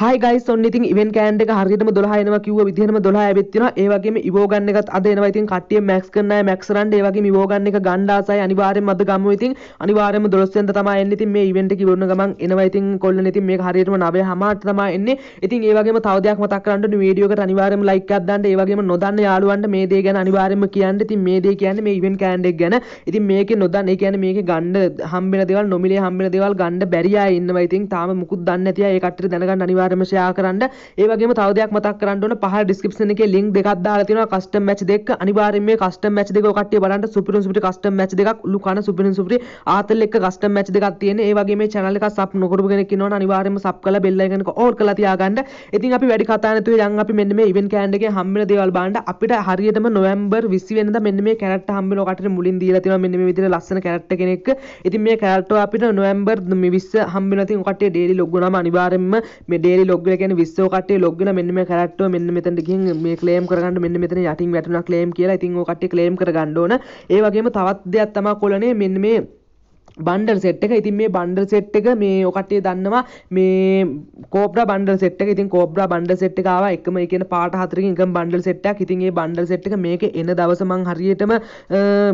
හයි guys ඔන්න ඉතින් event කෑන්ඩ් එක හරියටම 12 එනවා කිව්ව විදිහටම 12 ඇවිත් තියෙනවා ඒ වගේම ඉවෝ ගන්න එකත් අද එනවා ඉතින් කට්ටිය මැක්ස් කරන අය මැක්ස් රන්ඩ් ඒ වගේම ඉවෝ ගන්න එක ගන්න ආසයි අනිවාර්යෙන්ම අද ගමු ඉතින් අනිවාර්යෙන්ම 12 වෙනිදා තමයි එන්නේ ඉතින් මේ ඉවෙන්ට් එක ඉවරන ගමන් එනවා ඉතින් කොල්ලනේ ඉතින් මේක හරියටම 9 හැමාට තමයි එන්නේ ඉතින් ඒ වගේම තව දෙයක් මතක් කරන්න ඕනේ වීඩියෝ එකට අනිවාර්යෙන්ම ලයික් එකක් දාන්න ඒ වගේම නොදන්න යාළුවන්ට මේ දේ ගැන අනිවාර්යෙන්ම කියන්න ඉතින් මේ දේ කියන්නේ මේ ඉවෙන්ට් කෑන්ඩ් එක ගැන ඉතින් මේකේ නොදන්න ඒ කියන්නේ මේකේ ගන්න හම්බෙන දේවල් නොමිලේ හම්බෙන දේවල් ගන්න බැරි අය ඉන්නවා ඉතින් තාම මුකුත් දන්නේ නැති අය ඒ කට්ටිය දැනගන්න අනිවාර්යෙන්ම ඔයාලටම ෂෙයා කරන්න. ඒ වගේම තව දෙයක් මතක් කරන්න ඕන පහල ඩිස්ක්‍රිප්ෂන් එකේ link දෙකක් දාලා තියෙනවා custom match දෙක. අනිවාර්යෙන් මේ custom match දෙක ඔය කට්ටිය බලන්න සුපිරි සුපිරි custom match දෙකක් ලුකන සුපිරි සුපිරි ආතල් එක්ක custom match දෙකක් තියෙන. ඒ වගේ මේ channel එක sub නොකරපු කෙනෙක් ඉන්නවනම් අනිවාර්යෙන්ම sub කරලා bell icon එක on කරලා තියාගන්න. ඉතින් අපි වැඩි කතා නැතුව දැන් අපි මෙන්න මේ event calendar එකේ හම්බෙන දේවල් බලන්න අපිට හරියටම නොවැම්බර් 20 වෙනිදා මෙන්න මේ කැරට් හම්බෙන ඔකට මුලින් දීලා තියෙනවා මෙන්න මේ විදිහට ලස්සන කැරට් කෙනෙක්. ඉතින් මේ කැරට් අපිට නොවැම්බර් 20 හම්බෙනවා. ඉතින් ඔකට ඩේලි ලොග් වුණාම අනිවාර්යෙන්ම මේ ඩේලි ලොග් වල කියන්නේ 20 කට්ටිය ලොග් වෙලා මෙන්න මේ කැරක්ටර් මෙන්න මෙතනට ගිහින් මේ ක්ලේම් කරගන්න මෙන්න මෙතන යටින් වැටුණා ක්ලේම් කියලා. ඉතින් ඕක කට්ටිය ක්ලේම් කරගන්න ඕන. ඒ වගේම තවත් දෙයක් තමයි කොළනේ මෙන්න මේ බන්ඩර් සෙට් එක ඉතින් මේ බන්ඩර් සෙට් එක මේ ඔකටේ දන්නවා මේ කෝප්‍ර බන්ඩර් සෙට් එක ඉතින් කෝප්‍ර බන්ඩර් සෙට් එක ආවා එකම ඒ කියන්නේ පාට හතරකින් එකම බන්ඩර් සෙට් එකක් ඉතින් මේ බන්ඩර් සෙට් එක මේක එන දවස මං හරියටම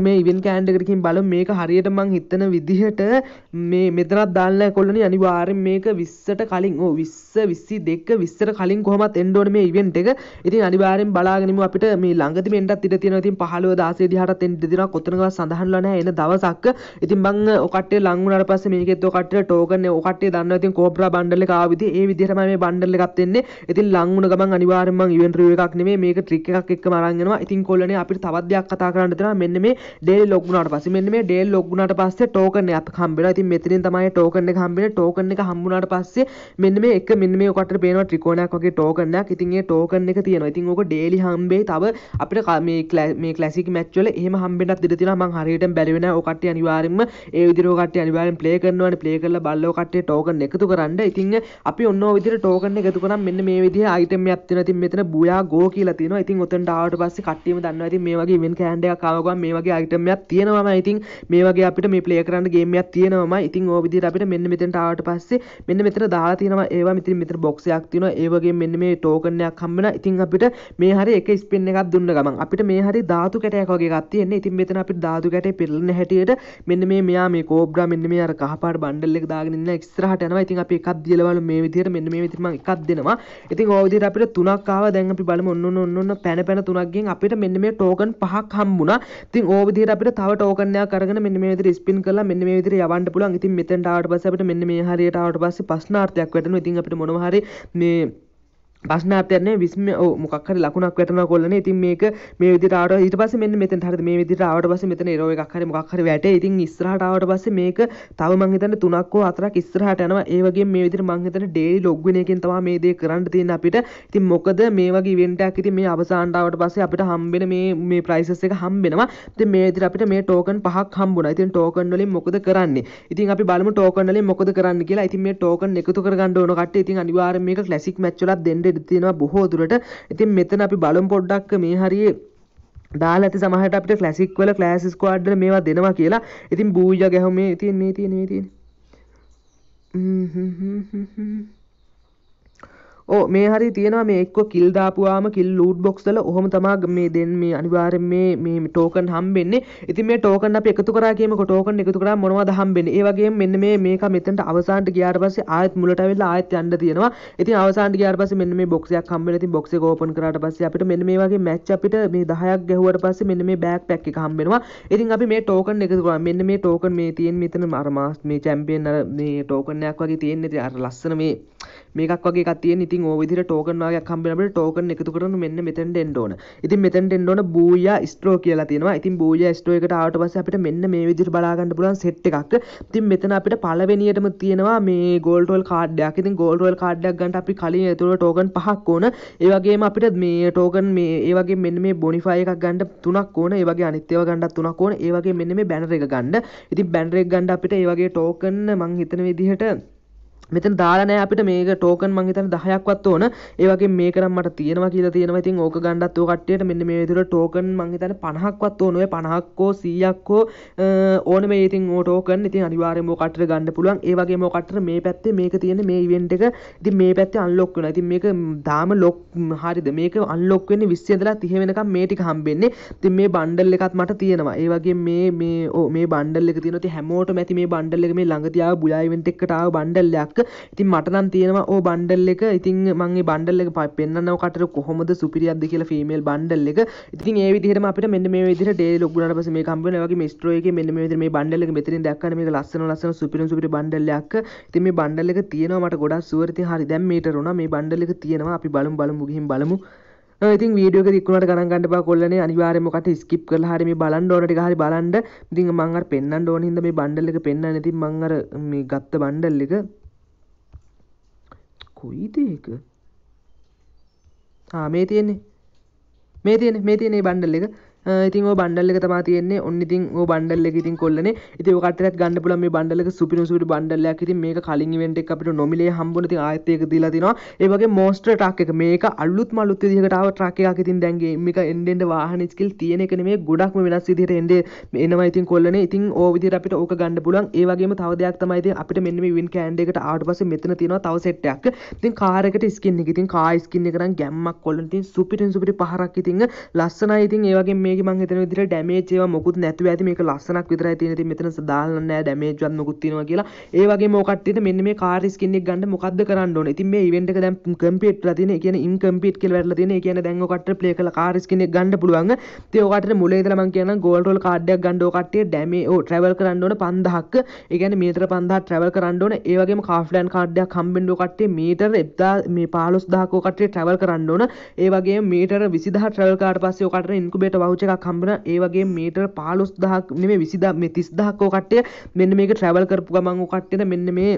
මේ ඉවෙන්ට් කෑලෙන්ඩර් එකකින් බලමු මේක හරියට මං හිතන විදිහට මේ මෙතනත් දාන්න කොල්ලනේ අනිවාර්යෙන් මේක 20ට කලින් ඕ 20 22 20ට කලින් කොහොමත් එන්න ඕනේ මේ ඉවෙන්ට් එක ඉතින් අනිවාර්යෙන් බලාගෙන ඉමු අපිට මේ ළඟදිම එන්නත් ඉඩ තියෙනවා ඉතින් 15 16 18ත් එන්න ඉඩ තියෙනවා කොතනකවත් සඳහන්ලා නැහැ එන දවසක් ඉතින් මං ඔකට ලංගුනට පස්ස මේකෙත් ඔකට ටෝගන ඔකට දන්න ති කෝප්‍ර බන්ඩල කාවිද ඒ විදිහම මේ බන්ඩල්ල එකත්තෙන්නේ ඉතින් ලංගුණ ගමන් අනිවාර්ම ඉවෙන්ටරුව එකක් නේ මේක ත්‍රික් එකක් එක් මරන්ගෙනවා ඉතින් කොල්ලන අපි තවදයක් කතා කරන්න තෙන මෙන්න මේ ඩේල් ලොගුණට පස මෙන්න මේ ඩේල් ලොගුණට පස්සේ ටෝකන අප කම්බෙන ඉතින් මෙතරින් තමයි ටෝකන එක හම්බෙන ටෝකන එක හම්බුණට පස්සේ මෙන්න මේ එක මෙන්න මේ ඔකට පේනවා ත්‍රිකෝණයක් වගේ ටෝකනයක් ඉතින් ඒ ටෝකන එක තියෙනවා ඉතින් ඕක ඩේලි හම්බෙයි තව අපිට මේ මේ ක්ලාසික් මැච් වල එහෙම හම්බෙන්නත් ඉඩ තියෙනවා මං හරියට බැරි වෙනවා ඔකට අනිවාර්යෙන්ම ඒ විදිහට විදිරෝකට අනිවාරෙන් ප්ලේ කරනවන ප්ලේ කරල බල්ලෝකටේ ටෝකන් එකතු කරන්න ඉතින් අපි ඔන්න විදිර ටෝකන එකතු කරම් මෙන්න මේ විදි අයිටම ඇත්තින ති මෙතන බයා ගෝ කියලා තින ඉතින් ඔතන් ඩාවට පස්ස කටීම දන්න ඇති මේ වගේ වෙන් කෑන්ඩ කාවග මේ වගේ අයිටමයක් තියෙනවාම ඉතින් මේ වගේ අපිට මේ ප්ලේ කරන්න ගේමයක් තියෙනවාම ඉතින් ඕවිදි අපිට මෙන්න මෙතෙන් ටාවට පස්සේ මෙන්න මෙතන දාලා තියෙනවා ඒවා මිතින් මෙතර බොක්සයක් තියෙන ඒවගේ මෙන්න මේ ටෝකනයක් හම්බෙන ඉතින් අපිට මේ හරි එක ස්පෙන් එකක් දුන්න ගමන් අපිට මේ හරි ධාතු කැටයක් වගේ ගත්තියෙන්නේ ඉතින් මෙතන අපිට ධාතු කැටේ පෙරලන හැටියට මෙන්න මේ මෙයා මේ කෝබ්‍රා මෙන්න මේ අර කහපාට බන්ඩල් එක දාගෙන ඉන්න ඉස්සරහට යනවා. ඉතින් අපි එකක් දියලවලු මේ විදිහට මෙන්න මේ විදිහට මම එකක් දෙනවා. ඉතින් ඔය විදිහට අපිට තුනක් ආවා. දැන් අපි බලමු ඔන්න ඔන්න ඔන්න පැන පැන තුනක් ගෙන් අපිට මෙන්න මේ ටෝකන් පහක් හම්බුණා. ඉතින් ඔය විදිහට අපිට තව ටෝකන් එකක් අරගෙන මෙන්න මේ විදිහට ස්පින් කරලා මෙන්න මේ විදිහට යවන්න පුළුවන්. ඉතින් මෙතෙන්ට ආවට පස්සේ අපිට මෙන්න මේ හරියට ආවට පස්සේ ප්‍රශ්නාර්ථයක් වැටෙනවා. ඉතින් අපිට මොනවා හරි මේ ප්‍රශ්නාර්ථයන්නේ විස්ම මොකක් හරි ලකුණක් වැටෙනවා කොල්ලනේ. ඉතින් මේක මේ විදිහට ආවට ඊට පස්සේ මෙන්න මෙතෙන්ට හරිද මේ විදිහට ආවට පස්සේ මෙතන එරෝ එකක් හරි මොකක් හරි වැටේ. ඉතින් ඉස්සරහට ආවට පස්සේ මේක තව මං හිතන්නේ තුනක් හෝ හතරක් ඉස්සරහට යනවා. ඒ වගේම මේ විදිහට මං හිතන්නේ ඩේලි ලොග් වෙන එකෙන් තමයි මේ දේ කරන්න තියෙන්නේ අපිට. ඉතින් මොකද මේ වගේ ඉවෙන්ට් එකක් ඉතින් මේ අවසානට ආවට පස්සේ අපිට හම්බෙන මේ මේ ප්‍රයිසස් එක හම්බෙනවා. ඉතින් මේ විදිහට අපිට මේ ටෝකන් පහක් හම්බුණා. ඉතින් ටෝකන් වලින් මොකද කරන්නේ? ඉතින් අපි බලමු ටෝකන් වලින් මොකද කරන්න කියලා. ඉතින් මේ ටෝකන් එකතු කරගන්න ඕන කට්ටිය ඉතින් අනිවාර්යයෙන් මේක ක්ලාසික් මැච් වලත් දෙන්න ඉඩතියෙනවා බොහෝ දුරට ඉතින් මෙතන අපි බලම් පොඩ්ඩක් මේ හරියේ දාල ඇති සමහට අපිට ක්ලසික් වල ක්ලෑසිස් කවාඩ්ඩ මේවා දෙනවා කියලා ඉතින් බූජ ගැහුමේ ඉතින් මේ තියෙන මේ තියෙන ඕ මේ හරි තියෙනවා මේ එක්ක කිල් දාපුවාම කිල් ලූඩ් බොක්ස් වල ඔහොම තමයි මේ දෙන් මේ අනිවාර්යෙන් මේ මේ ටෝකන් හම්බෙන්නේ. ඉතින් මේ ටෝකන් අපි එකතු කරා කියමුකෝ ටෝකන් එකතු කරාම මොනවද හම්බෙන්නේ? ඒ වගේම මෙන්න මේ මේක මෙතනට අවසානට ගියාට පස්සේ ආයෙත් මුලට ඇවිල්ලා ආයෙත් යන්න තියෙනවා. ඉතින් අවසානට ගියාට පස්සේ මෙන්න මේ බොක්ස් එකක් හම්බෙනවා. ඉතින් බොක්ස් එක ඕපන් කරාට පස්සේ අපිට මෙන්න මේ වගේ මැච් අපිට මේ 10ක් ගැහුවට පස්සේ මෙන්න මේ බෑක් පැක් එක හම්බෙනවා. ඉතින් අපි මේ ටෝකන් එකතු කරා. මෙන්න මේ ටෝකන් මේ තියෙන මෙතන අර මාස් මේ චැම්පියන් අර මේ ටෝකන් එකක් වගේ තියෙන්නේ. ඉතින් අර ලස්සන මේ මේකක් වගේ කතියෙන් ඉතින් ඕ විදිහට ටෝකන් වගේ හම්බෙනකොට ටෝකන් එකතු කරන මෙන්න මෙතෙන්ට එන්න ඕන. ඉතින් මෙතෙන්ට එන්න ඕන බූයා ස්ට්‍රෝ කියලා තියෙනවා. ඉතින් බූයා ස්ට්‍රෝ එකට ආවට පස්සේ අපිට මෙන්න මේ විදිහට බලා ගන්න පුළුවන් සෙට් එකක්. ඉතින් මෙතන අපිට පළවෙනියටම තියෙනවා මේ ගෝල්ඩ් රෝල් කාඩ් එකක්. ඉතින් ගෝල්ඩ් රෝල් කාඩ් එකක් ගන්න අපි කලින් ඒතුළ ටෝකන් පහක් ඕන. ඒ වගේම අපිට මේ ටෝකන් මේ ඒ වගේ මෙන්න මේ බොනිෆයි එකක් ගන්න තුනක් ඕන. ඒ වගේ අනිත් ඒවා ගන්නත් තුනක් ඕන. ඒ වගේ මෙන්න මේ බැනර් එක ගන්න. ඉතින් බැනර් එක ගන්න අපිට ඒ වගේ ටෝකන් මං හිතන විදිහට මෙතන දාලා නෑ අපිට මේක ටෝකන් මං හිතන්නේ 10ක්වත් ඕන. ඒ වගේ මේක නම් මට තියෙනවා කියලා තියෙනවා. ඉතින් ඕක ගන්නත් ඔය කට්ටියට මෙන්න මේ විදිහට ටෝකන් මං හිතන්නේ 50ක්වත් ඕන. ඔය 50ක් හෝ 100ක් හෝ ඕන මේ ඉතින් ඕ ටෝකන් ඉතින් අනිවාර්යයෙන්ම ඔය කට්ටියට ගන්න පුළුවන්. ඒ වගේම ඔය කට්ටියට මේ පැත්තේ මේක තියෙන්නේ මේ ඉවෙන්ට් එක. ඉතින් මේ පැත්තේ අන්ලොක් වෙනවා. ඉතින් මේක දාම ලොක් හරිද? මේක අන්ලොක් වෙන්නේ 20 ඉඳලා 30 වෙනකම් මේ ටික හම්බෙන්නේ. ඉතින් මේ බන්ඩල් එකත් මට තියෙනවා. ඒ වගේ මේ මේ ඔව් මේ බන්ඩල් එක තියෙනවා. ඉතින් හැමෝටම ඇති මේ බන්ඩල් එක මේ ළඟදී ආව බුලා ඉවෙන්ට් එකකට ආව බන්ඩල් එකක්. එක ඉතින් මටනම් තියෙනවා ඕ බන්ඩල් එක ඉතින් මගේ බන්ඩල් එක පෙන්න්නව කට කොහොමද සුපිරිියද කියලා ෆිමේල් බන්ඩල් එක ඉතින් ඒ විදිහට අපිට මෙන්න මේ විදිහට ඩේ ලොගුණට පස්සේ මේ කම්පැනි වගේ මිස්ට්‍රෝ එකේ මෙන්න මේ විදිහට මේ බන්ඩල් එක මෙතනින් දැක්කම මේක ලස්සන ලස්සන සුපිරි සුපිරි බන්ඩල් එකක් ඉතින් මේ බන්ඩල් එක තියෙනවා මට ගොඩක් සුවරිති හරි දැන් මීටර වුණා මේ බන්ඩල් එක තියෙනවා අපි බලමු බලමු ගිහින් බලමු ඉතින් වීඩියෝක දික්ුණට ගණන්ගන්න බා කොල්ලනේ අනිවාර්යමකට ස්කිප් කරලා හරි මේ බලන්න ඕන ටික හරි බලන්න ඉතින් මම අර පෙන්වන්න ඕන හින්දා මේ බන්ඩල් එක පෙන්වන්න ඉතින් මම අර මේ ගත්ත බන්ඩල් එක කොයිද එක මේ තියෙන්නේ මේ තියෙන මේ තියනේ බණ්ඩල් එක ඉතින් බන්ඩල්ල තම තියන්නේ ඔන්න ඉතින් බන්ඩල්ල ඉතින් කොල්ලන ඉති කට ගන්න පුල මේ බන්ඩලක සුපිනසුට බන්ඩල්ලයක් ඉතින් මේ කලින් වෙන්ට අපට නොමිලේ හම්බනති ආතයක දීලතිනවා ඒවගේ මෝස්ට ටක් එක මේක අල්ලුත් මලුත් දිහකටාව ට්‍රකයක් ඉතින් දැන්ගේ මේක එන්ඩෙන්ට වාහනස්කල් තියෙන එකන මේ ගොඩක් වෙනස් විදිහට එන්ඩ එනවා ඉතින් කොල්ලන ඉතින් ඕවිදි අපිට ඕක ගන්න පුලන් ඒවගේ තවදයක් තමයිති අපිට මෙන්නම වින් කෑන්ඩ එකට ආට පස මෙතන තියෙනවා තවසෙට්ටයක් ඉතින් කාරකට ස්කින්න ඉතින් කායිස්කින්න කරන් ගැම්මක් කොල්ලන්තින් සුපිටින් සුපිටි පහරක් ඉතිං ලස්සන ඉතින් ඒවගේ මේ මේක මං හිතන විදිහට ඩැමේජ් ඒවා මොකුත් නැතුව ඇති මේක ලස්සනක් විතරයි තියෙන ඉතින් මෙතන දාලා නැහැ ඩැමේජ්වත් මොකුත් තියෙනවා කියලා ඒ වගේම ඔය කට්ටියට මෙන්න මේ කාර් ස්කින් එක ගන්න මොකද්ද කරන්න ඕනේ ඉතින් මේ ඉවෙන්ට් එක දැන් කම්පීට් වෙලා තියෙන ඒ කියන්නේ ඉන් කම්පීට් කියලා වැටලා තියෙන ඒ කියන්නේ දැන් ඔය කට්ටියට ප්ලේ කරලා කාර් ස්කින් එක ගන්න පුළුවන් ඉතින් ඔය කට්ටියට මුලේ ඉඳලා මං කියනවා ගෝල් රෝල් කාඩ් එකක් ගන්න ඔය කට්ටිය ඩැමේ ඔව් ට්‍රැවල් කරන්න ඕන 5000ක් ඒ කියන්නේ මීටර 5000 ට්‍රැවල් කරන්න ඕන ඒ වගේම කාෆ්ලෑන් කාඩ්ඩයක් හම්බෙන්න ඔය කට්ටිය මීටර 1000 මේ 15000ක ඔය කට්ටිය ට්‍රැවල් කරන්න ඕන ඒ වගේ මීටර 20000 ට්‍රැවල් කාඩ් පස්සේ ඔය කට්ටිය ඉන්කුබේටර් වවුචර් කෝච් එකක් හම්බන ඒවගේ මීටර් පාලොස් දහක් නෙමේ විසිද මෙතිස් දහක්කෝ කට්ටය මෙන්න මේක ට්‍රැවල් කරපු ගමං කට්ටෙන මෙන්න මේ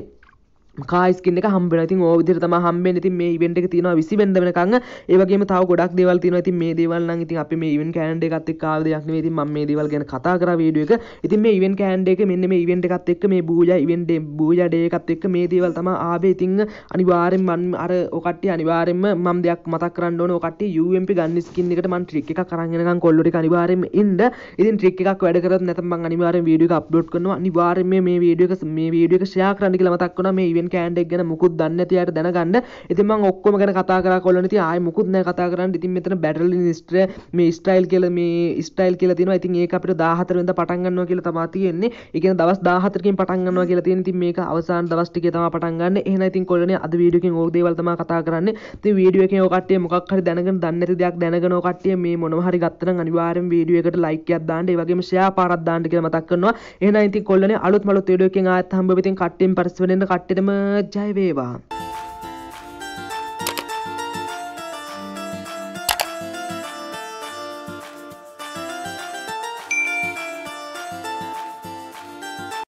කායිස්කින්න එක හම්බෙන ඉතින් ඕ විදිහට තමයි හම්බෙන්නේ ඉතින් මේ ඉවෙන්ට් එක තියෙනවා 20 වෙනිදා වෙනකන් ඒ වගේම තව ගොඩක් දේවල් තියෙනවා ඉතින් මේ දේවල් නම් ඉතින් අපි මේ ඉවෙන්ට් කැලෙන්ඩර් එකත් එක්ක ආව දෙයක් නෙවෙයි ඉතින් මම මේ දේවල් ගැන කතා කරා වීඩියෝ එක ඉතින් මේ ඉවෙන්ට් කැලෙන්ඩර් එක මෙන්න මේ ඉවෙන්ට් එකත් එක්ක මේ බූජා ඉවෙන්ට් බූජා ඩේ එකත් එක්ක මේ දේවල් තමයි ආවේ ඉතින් අනිවාර්යෙන් මම අර ඔය කට්ටිය අනිවාර්යෙන්ම මම දෙයක් මතක් කරන්න ඕනේ ඔය කට්ටිය UMP ගන් ස්කින් එකට මම ට්‍රික් එකක් අරන් එනකන් කොල්ලෝ ටික අනිවාර්යෙන්ම එන්න ඉතින් ට්‍රික් එකක් වැඩ කරොත් නැත්නම් මම අනිවාර්යෙන් වීඩියෝ එක අප්ලෝඩ් කරනවා අනිවාර්යෙන්ම මේ වීඩියෝ එක මේ වීඩියෝ එක ෂෙයා කරන්න කියලා මතක් කරනවා මේ ඉවෙන්ට් ගේන් කෑන්ඩෙක් ගැන මුකුත් දන්න තියට දැනගන්න ඉතිම ඔක්කොම ගැන කතා කර කොලනති ආය මුකුත්න කතා කරන්න ඉතින් මෙතන බැටල ස්ට්‍ර මේ ස්ටයිල් කියල මේ ස්ටයිල් කියල තින ඉතින් ඒ අපට දාහතරද පටන්ගන්න කියල තමා තියෙන්නේ එක දවස් දාහතරකින් පටන්ගන්න කියල තියෙන ති මේක අවසාන් දවස්ටික තම පටන්ගන්න එහන ඉතින් කොලන අද වීඩියකින් ඕදේවල්තම කතා කරන්න ති වීඩියක ෝකටේ මොක්හරි දැනගෙන දන්න දෙයක් දැනගන කටේ මේ මොනහරි ගත්තන අනිවාරම් වීඩියකට ලයිකයක් දාන්නට වගේම ෂයා පරත්දාන්ට කියල මතක්කන්නවා එහන ඉති කොල්ලන අලුත් මලු ේඩියක ආත් හම්බවිතින් කට්ටෙන් පරස්වනෙන් කට්ටම ජයවේවා.